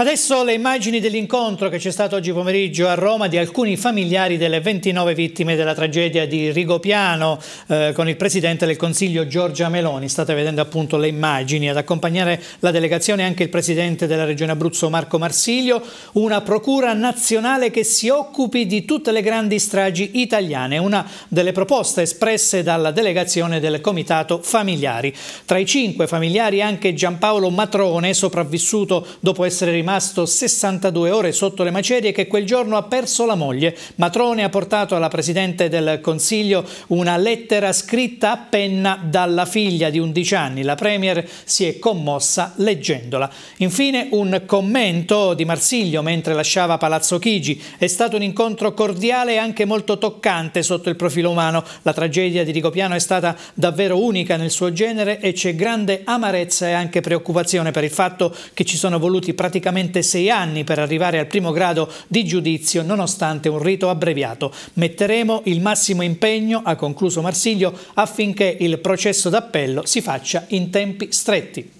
Adesso le immagini dell'incontro che c'è stato oggi pomeriggio a Roma di alcuni familiari delle 29 vittime della tragedia di Rigopiano eh, con il Presidente del Consiglio Giorgia Meloni. State vedendo appunto le immagini. Ad accompagnare la delegazione anche il Presidente della Regione Abruzzo Marco Marsilio. Una procura nazionale che si occupi di tutte le grandi stragi italiane. Una delle proposte espresse dalla delegazione del Comitato Familiari. Tra i cinque familiari anche Giampaolo Matrone, sopravvissuto dopo essere rimasto rimasto 62 ore sotto le macerie che quel giorno ha perso la moglie. Matrone ha portato alla Presidente del Consiglio una lettera scritta a penna dalla figlia di 11 anni. La Premier si è commossa leggendola. Infine un commento di Marsiglio mentre lasciava Palazzo Chigi. È stato un incontro cordiale e anche molto toccante sotto il profilo umano. La tragedia di Rigopiano è stata davvero unica nel suo genere e c'è grande amarezza e anche preoccupazione per il fatto che ci sono voluti praticamente solamente sei anni per arrivare al primo grado di giudizio nonostante un rito abbreviato. Metteremo il massimo impegno, ha concluso Marsiglio, affinché il processo d'appello si faccia in tempi stretti.